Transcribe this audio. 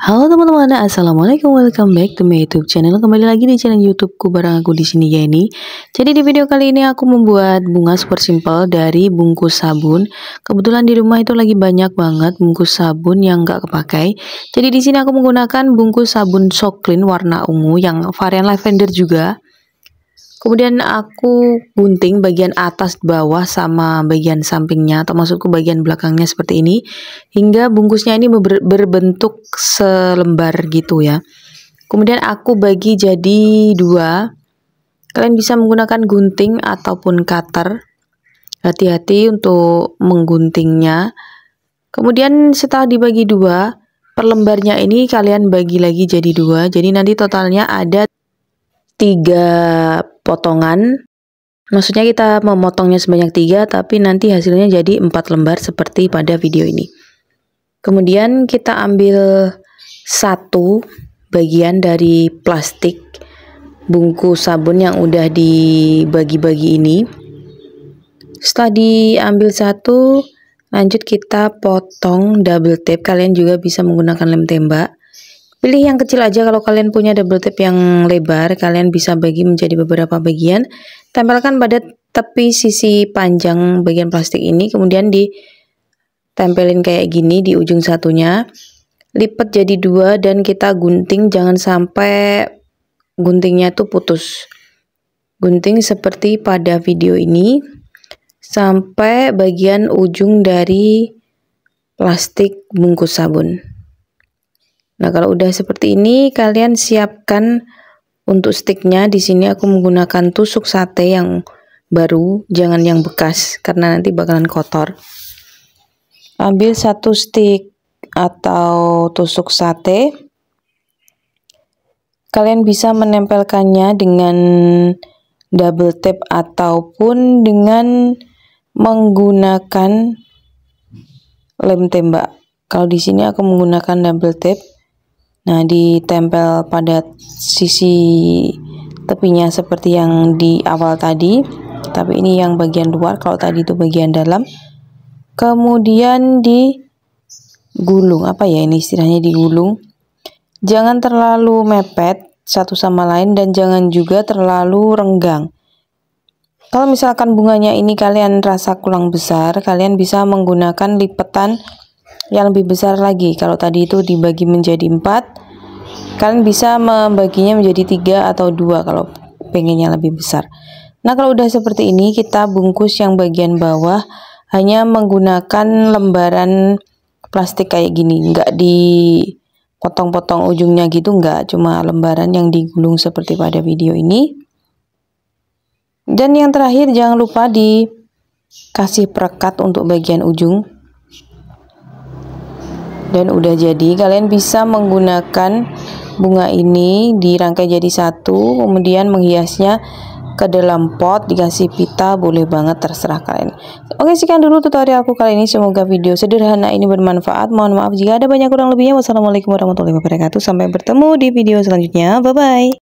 Halo teman-teman, assalamualaikum, welcome back to my YouTube channel. Kembali lagi di channel YouTubeku bareng aku di sini ya ini. Jadi di video kali ini aku membuat bunga super simple dari bungkus sabun. Kebetulan di rumah itu lagi banyak banget bungkus sabun yang nggak kepakai. Jadi di sini aku menggunakan bungkus sabun SoClean warna ungu yang varian lavender juga. Kemudian aku gunting bagian atas bawah sama bagian sampingnya atau maksudku bagian belakangnya seperti ini hingga bungkusnya ini ber berbentuk selembar gitu ya. Kemudian aku bagi jadi dua. Kalian bisa menggunakan gunting ataupun cutter. Hati-hati untuk mengguntingnya. Kemudian setelah dibagi dua, per lembarnya ini kalian bagi lagi jadi dua. Jadi nanti totalnya ada tiga potongan. Maksudnya kita memotongnya sebanyak tiga, tapi nanti hasilnya jadi empat lembar seperti pada video ini. Kemudian kita ambil satu bagian dari plastik bungkus sabun yang udah dibagi-bagi ini. Setelah diambil satu, lanjut kita potong double tape. Kalian juga bisa menggunakan lem tembak. Pilih yang kecil aja kalau kalian punya double tape yang lebar, kalian bisa bagi menjadi beberapa bagian. Tempelkan pada tepi sisi panjang bagian plastik ini, kemudian ditempelin kayak gini di ujung satunya. Lipat jadi dua dan kita gunting, jangan sampai guntingnya itu putus. Gunting seperti pada video ini, sampai bagian ujung dari plastik bungkus sabun. Nah, kalau udah seperti ini, kalian siapkan untuk sticknya. Di sini aku menggunakan tusuk sate yang baru, jangan yang bekas, karena nanti bakalan kotor. Ambil satu stick atau tusuk sate. Kalian bisa menempelkannya dengan double tape ataupun dengan menggunakan lem tembak. Kalau di sini aku menggunakan double tape. Nah, ditempel pada sisi tepinya seperti yang di awal tadi, tapi ini yang bagian luar, kalau tadi itu bagian dalam. Kemudian digulung, apa ya ini istilahnya digulung. Jangan terlalu mepet satu sama lain dan jangan juga terlalu renggang. Kalau misalkan bunganya ini kalian rasa kurang besar, kalian bisa menggunakan lipetan yang lebih besar lagi. Kalau tadi itu dibagi menjadi empat, kalian bisa membaginya menjadi tiga atau dua kalau pengennya lebih besar. Nah, kalau udah seperti ini, kita bungkus yang bagian bawah hanya menggunakan lembaran plastik kayak gini, nggak dipotong-potong ujungnya gitu, nggak cuma lembaran yang digulung seperti pada video ini. Dan yang terakhir, jangan lupa dikasih perekat untuk bagian ujung dan udah jadi kalian bisa menggunakan bunga ini dirangkai jadi satu kemudian menghiasnya ke dalam pot dikasih pita boleh banget terserah kalian oke sekian dulu tutorial aku kali ini semoga video sederhana ini bermanfaat mohon maaf jika ada banyak kurang lebihnya wassalamualaikum warahmatullahi wabarakatuh sampai bertemu di video selanjutnya bye bye